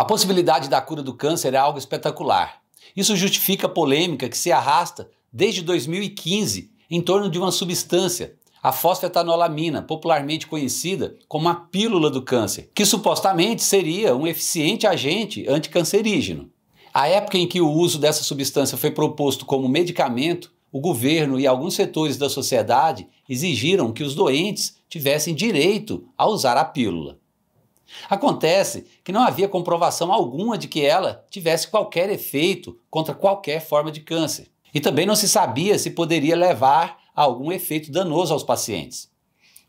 A possibilidade da cura do câncer é algo espetacular. Isso justifica a polêmica que se arrasta desde 2015 em torno de uma substância, a fosfetanolamina, popularmente conhecida como a pílula do câncer, que supostamente seria um eficiente agente anticancerígeno. A época em que o uso dessa substância foi proposto como medicamento, o governo e alguns setores da sociedade exigiram que os doentes tivessem direito a usar a pílula. Acontece que não havia comprovação alguma de que ela tivesse qualquer efeito contra qualquer forma de câncer. E também não se sabia se poderia levar a algum efeito danoso aos pacientes.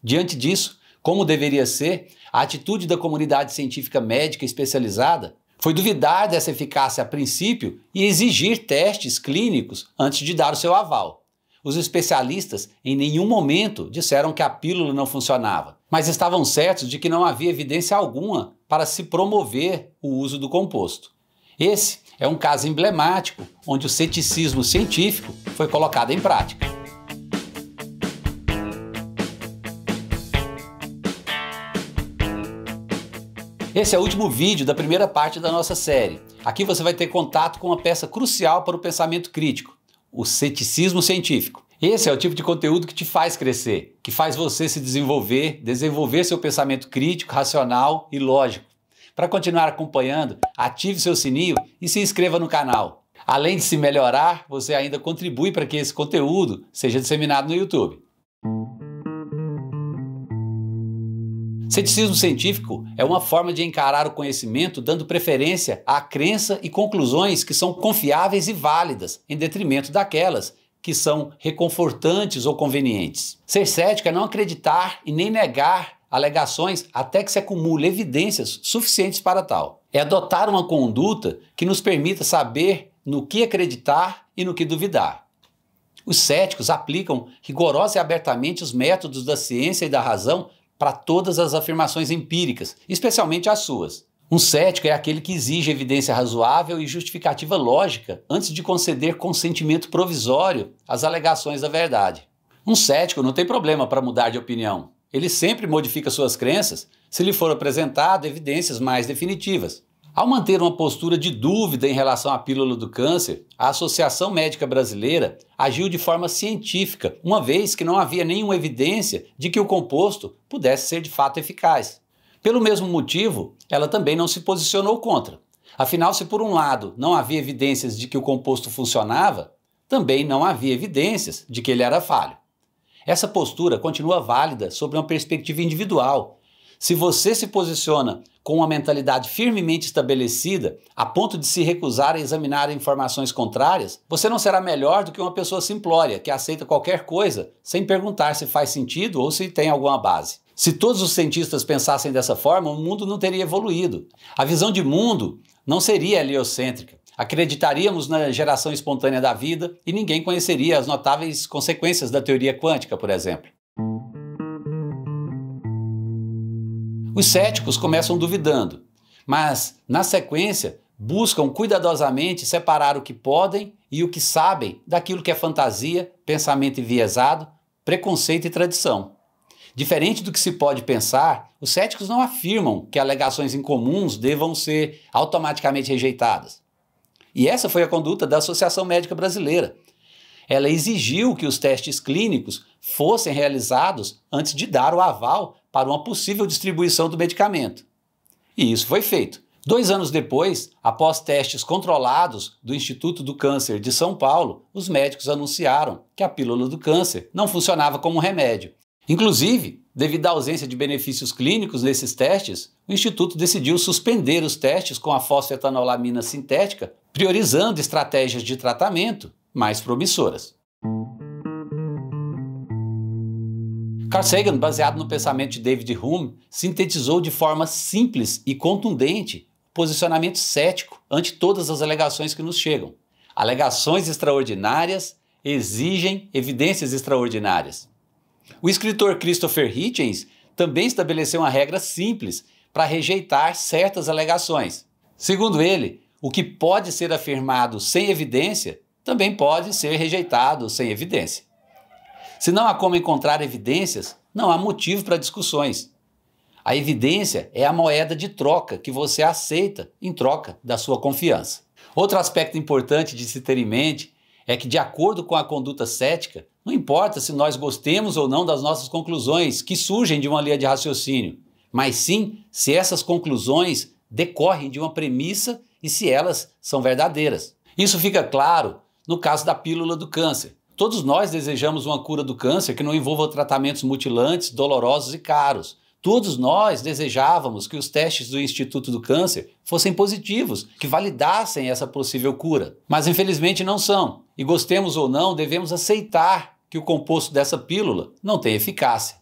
Diante disso, como deveria ser, a atitude da comunidade científica médica especializada foi duvidar dessa eficácia a princípio e exigir testes clínicos antes de dar o seu aval. Os especialistas em nenhum momento disseram que a pílula não funcionava, mas estavam certos de que não havia evidência alguma para se promover o uso do composto. Esse é um caso emblemático onde o ceticismo científico foi colocado em prática. Esse é o último vídeo da primeira parte da nossa série. Aqui você vai ter contato com uma peça crucial para o pensamento crítico o ceticismo científico. Esse é o tipo de conteúdo que te faz crescer, que faz você se desenvolver, desenvolver seu pensamento crítico, racional e lógico. Para continuar acompanhando, ative seu sininho e se inscreva no canal. Além de se melhorar, você ainda contribui para que esse conteúdo seja disseminado no YouTube. Ceticismo científico é uma forma de encarar o conhecimento dando preferência à crença e conclusões que são confiáveis e válidas, em detrimento daquelas que são reconfortantes ou convenientes. Ser cético é não acreditar e nem negar alegações até que se acumule evidências suficientes para tal. É adotar uma conduta que nos permita saber no que acreditar e no que duvidar. Os céticos aplicam rigorosa e abertamente os métodos da ciência e da razão para todas as afirmações empíricas, especialmente as suas. Um cético é aquele que exige evidência razoável e justificativa lógica antes de conceder consentimento provisório às alegações da verdade. Um cético não tem problema para mudar de opinião. Ele sempre modifica suas crenças se lhe for apresentado evidências mais definitivas. Ao manter uma postura de dúvida em relação à pílula do câncer, a Associação Médica Brasileira agiu de forma científica, uma vez que não havia nenhuma evidência de que o composto pudesse ser de fato eficaz. Pelo mesmo motivo, ela também não se posicionou contra. Afinal, se por um lado não havia evidências de que o composto funcionava, também não havia evidências de que ele era falho. Essa postura continua válida sobre uma perspectiva individual se você se posiciona com uma mentalidade firmemente estabelecida, a ponto de se recusar a examinar informações contrárias, você não será melhor do que uma pessoa simplória que aceita qualquer coisa sem perguntar se faz sentido ou se tem alguma base. Se todos os cientistas pensassem dessa forma, o mundo não teria evoluído. A visão de mundo não seria heliocêntrica. Acreditaríamos na geração espontânea da vida e ninguém conheceria as notáveis consequências da teoria quântica, por exemplo. Os céticos começam duvidando, mas, na sequência, buscam cuidadosamente separar o que podem e o que sabem daquilo que é fantasia, pensamento enviesado, preconceito e tradição. Diferente do que se pode pensar, os céticos não afirmam que alegações incomuns devam ser automaticamente rejeitadas. E essa foi a conduta da Associação Médica Brasileira. Ela exigiu que os testes clínicos fossem realizados antes de dar o aval para uma possível distribuição do medicamento. E isso foi feito. Dois anos depois, após testes controlados do Instituto do Câncer de São Paulo, os médicos anunciaram que a pílula do câncer não funcionava como remédio. Inclusive, devido à ausência de benefícios clínicos nesses testes, o Instituto decidiu suspender os testes com a fosfetanolamina sintética, priorizando estratégias de tratamento mais promissoras. Carl Sagan, baseado no pensamento de David Hume, sintetizou de forma simples e contundente o posicionamento cético ante todas as alegações que nos chegam. Alegações extraordinárias exigem evidências extraordinárias. O escritor Christopher Hitchens também estabeleceu uma regra simples para rejeitar certas alegações. Segundo ele, o que pode ser afirmado sem evidência também pode ser rejeitado sem evidência. Se não há como encontrar evidências, não há motivo para discussões. A evidência é a moeda de troca que você aceita em troca da sua confiança. Outro aspecto importante de se ter em mente é que, de acordo com a conduta cética, não importa se nós gostemos ou não das nossas conclusões que surgem de uma linha de raciocínio, mas sim se essas conclusões decorrem de uma premissa e se elas são verdadeiras. Isso fica claro no caso da pílula do câncer. Todos nós desejamos uma cura do câncer que não envolva tratamentos mutilantes, dolorosos e caros. Todos nós desejávamos que os testes do Instituto do Câncer fossem positivos, que validassem essa possível cura. Mas infelizmente não são. E gostemos ou não, devemos aceitar que o composto dessa pílula não tem eficácia.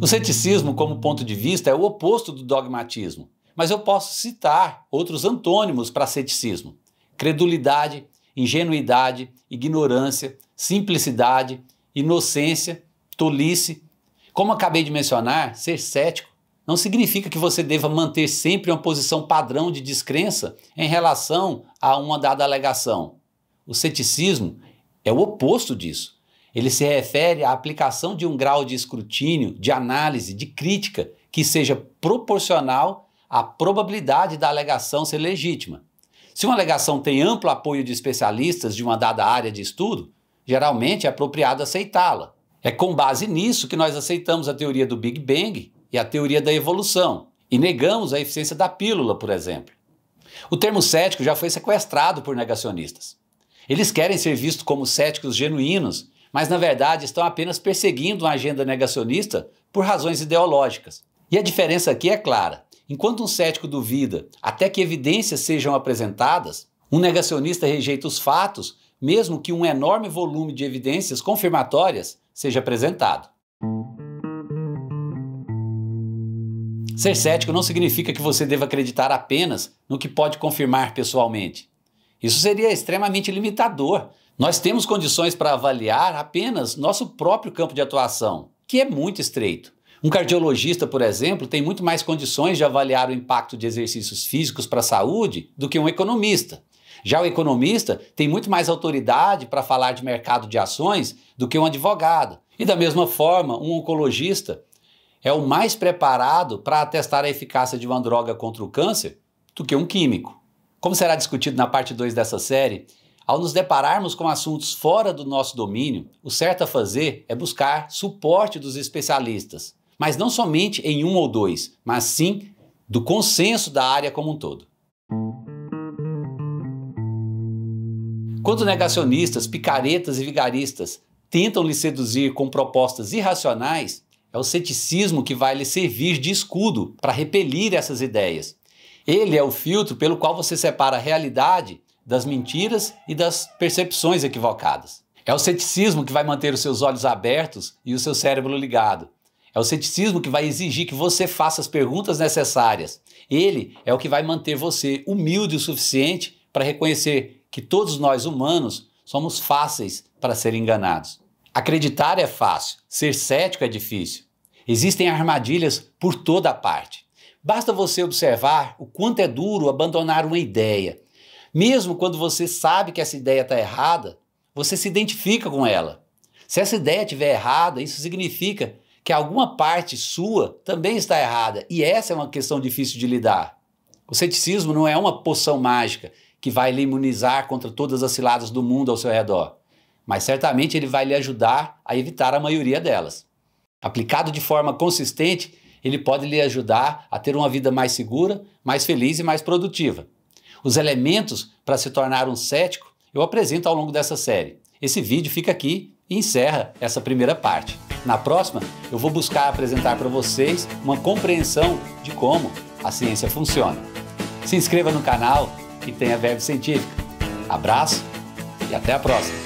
O ceticismo, como ponto de vista, é o oposto do dogmatismo. Mas eu posso citar outros antônimos para ceticismo credulidade, ingenuidade, ignorância, simplicidade, inocência, tolice. Como acabei de mencionar, ser cético não significa que você deva manter sempre uma posição padrão de descrença em relação a uma dada alegação. O ceticismo é o oposto disso. Ele se refere à aplicação de um grau de escrutínio, de análise, de crítica que seja proporcional à probabilidade da alegação ser legítima. Se uma alegação tem amplo apoio de especialistas de uma dada área de estudo, geralmente é apropriado aceitá-la. É com base nisso que nós aceitamos a teoria do Big Bang e a teoria da evolução, e negamos a eficiência da pílula, por exemplo. O termo cético já foi sequestrado por negacionistas. Eles querem ser vistos como céticos genuínos, mas na verdade estão apenas perseguindo uma agenda negacionista por razões ideológicas. E a diferença aqui é clara. Enquanto um cético duvida até que evidências sejam apresentadas, um negacionista rejeita os fatos, mesmo que um enorme volume de evidências confirmatórias seja apresentado. Ser cético não significa que você deva acreditar apenas no que pode confirmar pessoalmente. Isso seria extremamente limitador. Nós temos condições para avaliar apenas nosso próprio campo de atuação, que é muito estreito. Um cardiologista, por exemplo, tem muito mais condições de avaliar o impacto de exercícios físicos para a saúde do que um economista. Já o economista tem muito mais autoridade para falar de mercado de ações do que um advogado. E da mesma forma, um oncologista é o mais preparado para atestar a eficácia de uma droga contra o câncer do que um químico. Como será discutido na parte 2 dessa série, ao nos depararmos com assuntos fora do nosso domínio, o certo a fazer é buscar suporte dos especialistas mas não somente em um ou dois, mas sim do consenso da área como um todo. Quando negacionistas, picaretas e vigaristas tentam lhe seduzir com propostas irracionais, é o ceticismo que vai lhe servir de escudo para repelir essas ideias. Ele é o filtro pelo qual você separa a realidade das mentiras e das percepções equivocadas. É o ceticismo que vai manter os seus olhos abertos e o seu cérebro ligado. É o ceticismo que vai exigir que você faça as perguntas necessárias. Ele é o que vai manter você humilde o suficiente para reconhecer que todos nós humanos somos fáceis para ser enganados. Acreditar é fácil, ser cético é difícil. Existem armadilhas por toda a parte. Basta você observar o quanto é duro abandonar uma ideia. Mesmo quando você sabe que essa ideia está errada, você se identifica com ela. Se essa ideia estiver errada, isso significa que alguma parte sua também está errada. E essa é uma questão difícil de lidar. O ceticismo não é uma poção mágica que vai lhe imunizar contra todas as ciladas do mundo ao seu redor, mas certamente ele vai lhe ajudar a evitar a maioria delas. Aplicado de forma consistente, ele pode lhe ajudar a ter uma vida mais segura, mais feliz e mais produtiva. Os elementos para se tornar um cético eu apresento ao longo dessa série. Esse vídeo fica aqui e encerra essa primeira parte. Na próxima, eu vou buscar apresentar para vocês uma compreensão de como a ciência funciona. Se inscreva no canal e tenha a científico. Científica. Abraço e até a próxima!